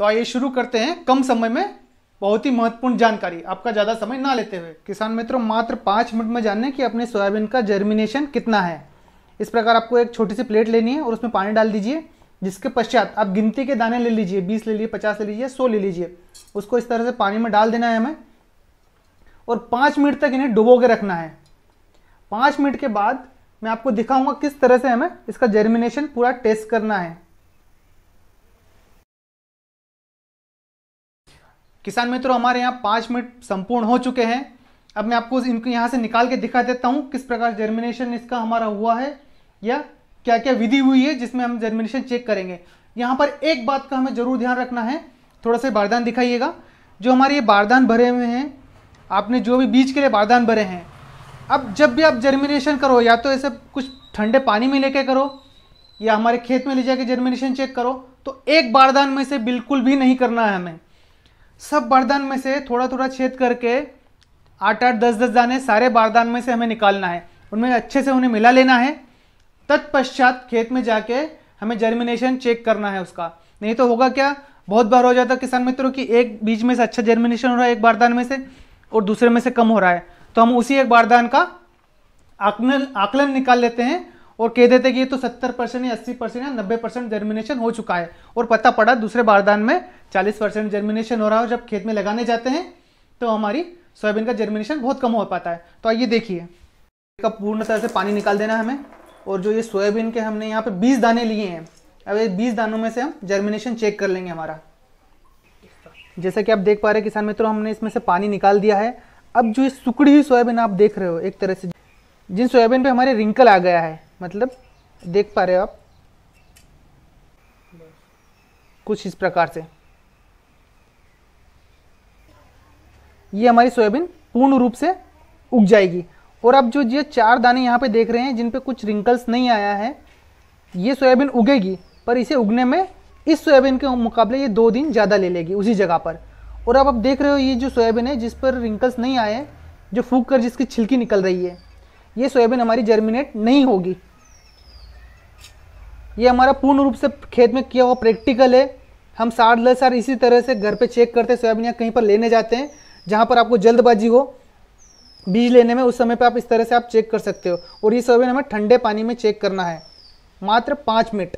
तो आइए शुरू करते हैं कम समय में बहुत ही महत्वपूर्ण जानकारी आपका ज़्यादा समय ना लेते हुए किसान मित्रों मात्र पाँच मिनट में जानने कि अपने सोयाबीन का जर्मिनेशन कितना है इस प्रकार आपको एक छोटी सी प्लेट लेनी है और उसमें पानी डाल दीजिए जिसके पश्चात आप गिनती के दाने ले लीजिए बीस ले लीजिए पचास ले लीजिए सौ ले लीजिए उसको इस तरह से पानी में डाल देना है हमें और पाँच मिनट तक इन्हें डुबो के रखना है पाँच मिनट के बाद मैं आपको दिखाऊंगा किस तरह से हमें इसका जर्मिनेशन पूरा टेस्ट करना है किसान मित्रों हमारे यहाँ पाँच मिनट संपूर्ण हो चुके हैं अब मैं आपको इनको यहाँ से निकाल के दिखा देता हूँ किस प्रकार जर्मिनेशन इसका हमारा हुआ है या क्या क्या विधि हुई है जिसमें हम जर्मिनेशन चेक करेंगे यहाँ पर एक बात का हमें जरूर ध्यान रखना है थोड़ा सा बारदान दिखाइएगा जो हमारे ये बारदान भरे हुए हैं आपने जो भी बीज के लिए बारदान भरे हैं अब जब भी आप जर्मिनेशन करो या तो ऐसे कुछ ठंडे पानी में लेके करो या हमारे खेत में ले जाके जर्मिनेशन चेक करो तो एक बारदान में से बिल्कुल भी नहीं करना है हमें सब बारदान में से थोड़ा थोड़ा छेद करके आठ आठ दस दस दाने सारे बारदान में से हमें निकालना है उनमें अच्छे से उन्हें मिला लेना है तत्पश्चात खेत में जाके हमें जर्मिनेशन चेक करना है उसका नहीं तो होगा क्या बहुत बार हो जाता है किसान मित्रों की एक बीज में से अच्छा जर्मिनेशन हो रहा है एक बारदान में से और दूसरे में से कम हो रहा है तो हम उसी एक बारदान का आकलन आकलन निकाल लेते हैं और कह देते कि ये तो सत्तर परसेंट या अस्सी परसेंट या नब्बे परसेंट जर्मिनेशन हो चुका है और पता पड़ा दूसरे बारदान में चालीस परसेंट जर्मिनेशन हो रहा है जब खेत में लगाने जाते हैं तो हमारी सोयाबीन का जर्मिनेशन बहुत कम हो पाता है तो आइए देखिए का पूर्ण तरह से पानी निकाल देना हमें और जो ये सोयाबीन के हमने यहाँ पे बीस दाने लिए हैं अब ये बीस दानों में से हम जर्मिनेशन चेक कर लेंगे हमारा जैसा कि आप देख पा रहे किसान मित्रों हमने इसमें से पानी निकाल दिया है अब जो ये सुकड़ी हुई सोयाबीन आप देख रहे हो एक तरह से जिन सोयाबीन पे हमारे रिंकल आ गया है मतलब देख पा रहे हो आप कुछ इस प्रकार से ये हमारी सोयाबीन पूर्ण रूप से उग जाएगी और अब जो ये चार दाने यहाँ पे देख रहे हैं जिन पे कुछ रिंकल्स नहीं आया है ये सोयाबीन उगेगी पर इसे उगने में इस सोयाबीन के मुकाबले ये दो दिन ज़्यादा ले लेगी उसी जगह पर और अब आप देख रहे हो ये जो सोयाबीन है जिस पर रिंकल्स नहीं आए जो फूक कर जिसकी छिलकी निकल रही है ये सोयाबीन हमारी जर्मिनेट नहीं होगी ये हमारा पूर्ण रूप से खेत में किया हुआ प्रैक्टिकल है हम सार दर सार इसी तरह से घर पे चेक करते हैं सोयाबीन या कहीं पर लेने जाते हैं जहाँ पर आपको जल्दबाजी हो बीज लेने में उस समय पर आप इस तरह से आप चेक कर सकते हो और ये सोयाबीन हमें ठंडे पानी में चेक करना है मात्र पाँच मिनट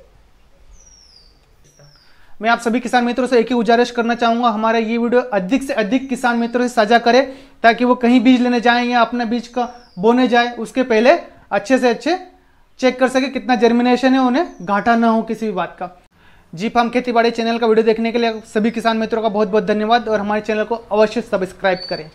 मैं आप सभी किसान मित्रों से एक ही गुजारिश करना चाहूँगा हमारा ये वीडियो अधिक से अधिक किसान मित्रों से साझा करें ताकि वो कहीं बीज लेने जाएँ या अपने बीज का बोने जाए उसके पहले अच्छे से अच्छे चेक कर सके कितना जर्मिनेशन है उन्हें घाटा ना हो किसी भी बात का जी फार्म खेती बाड़ी चैनल का वीडियो देखने के लिए सभी किसान मित्रों का बहुत बहुत धन्यवाद और हमारे चैनल को अवश्य सब्सक्राइब करें